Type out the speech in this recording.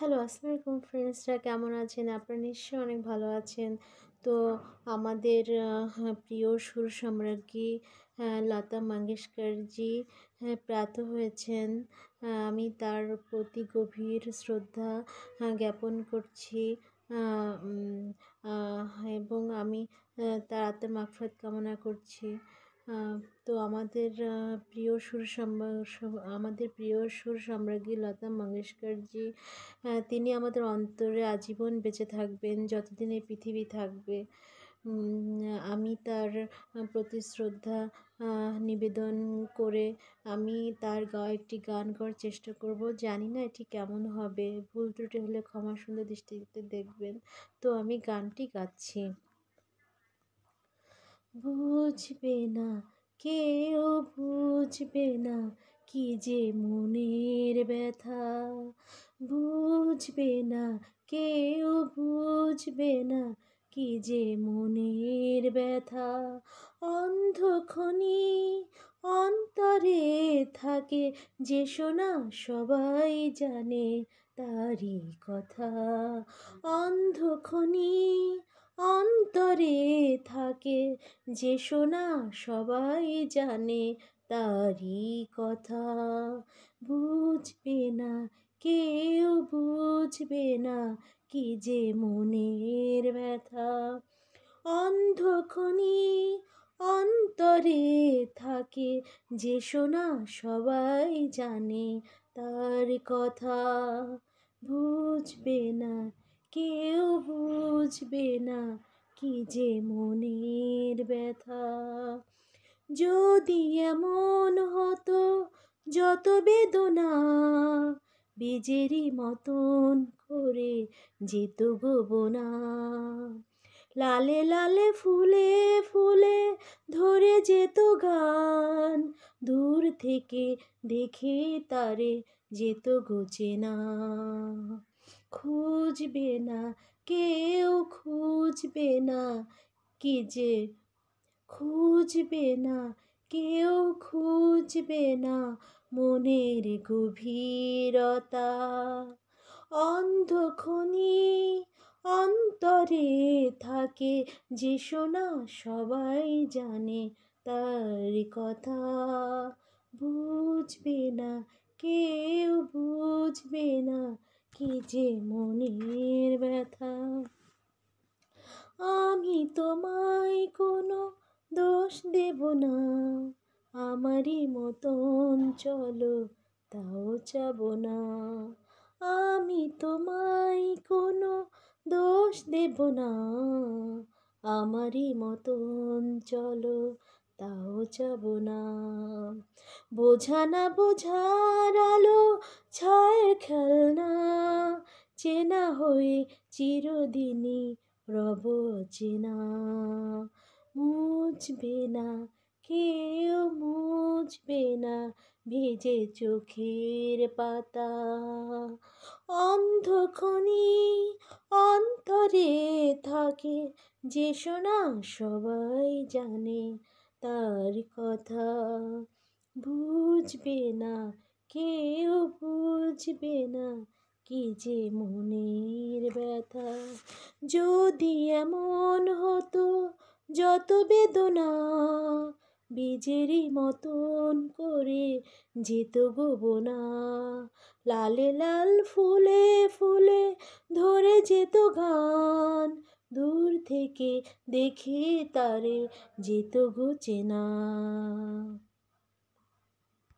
hello আসসালামু আলাইকুম ফ্রেন্ডসরা কেমন আছেন আপনারা নিশ্চয়ই অনেক ভালো আছেন তো আমাদের প্রিয় সুর সম্রাজ্ঞী লতা মঙ্গেশকরজি হ্যাঁ, প্রাত হয়েছেন আমি তার প্রতি গভীর শ্রদ্ধা জ্ঞাপন করছি এবং আমি তার আত্মার মাগফরাত কামনা করছি তো আমাদের প্রিয় সুর আমাদের প্রিয় সুর সম্রাজ্ঞী লতা মঙ্গেশকরজি তিনি আমাদের অন্তরে আজীবন বেঁচে থাকবেন যতদিন এই পৃথিবী থাকবে আমি তার প্রতি শ্রদ্ধা নিবেদন করে আমি তার গাওয়া একটি গান করার চেষ্টা করব জানি না এটি কেমন হবে ভুল ত্রুটি হলে ক্ষমা সুন্দর দৃষ্টিতে দেখবেন তো আমি গানটি গাচ্ছি বুঝবে না কেউ বুঝবে না কি যে মনের ব্যথা বুঝবে না কেউ বুঝবে না কি যে মনের ব্যথা অন্ধখনি অন্তরে থাকে যে শোনা সবাই জানে তারই কথা অন্ধখনি অন্তরে থাকে যে শোনা সবাই জানে তারই কথা বুঝবে না কেউ বুঝবে না কি যে মনের ব্যথা অন্ধখনি অন্তরে থাকে যে শোনা সবাই জানে তার কথা বুঝবে না কেউ বুঝবে না কি যে মনের ব্যথা যদি এমন হতো যত বেদনা বীজেরই মতন করে যেত গোবনা লালে লালে ফুলে ফুলে ধরে যেত গান দূর থেকে দেখে তারে যেত গোচে না খুঁজবে না কেউ খুঁজবে না কি যে খুঁজবে না কেউ খুঁজবে না মনের গভীরতা অন্ধখনি অন্তরে থাকে যে শোনা সবাই জানে তার কথা বুঝবে না কেউ বুঝবে না কি যে মনের ব্যথা আমি তোমায় কোনো দোষ দেব না আমারই মতন চলো তাও চাব না আমি তোমায় কোনো দোষ দেব না আমারই মতন চলো তাও যাব না বোঝা না বোঝার আলো ছায়ের খেলনা চেনা হয়ে চিরদিনই রব চেনা মুছবে না কেউ মুছবে না ভেজে চোখের পাতা অন্ধক্ষণি অন্তরে থাকে যে সোনা সবাই জানে তার কথা বুঝবে না কেউ বুঝবে না কি যে মনের ব্যথা যদি এমন হতো যত বেদনা বীজেরই মতন করে যেত গোবনা লালে লাল ফুলে ফুলে ধরে যেত গান থেকে দেখে তারে যেত ঘুচে না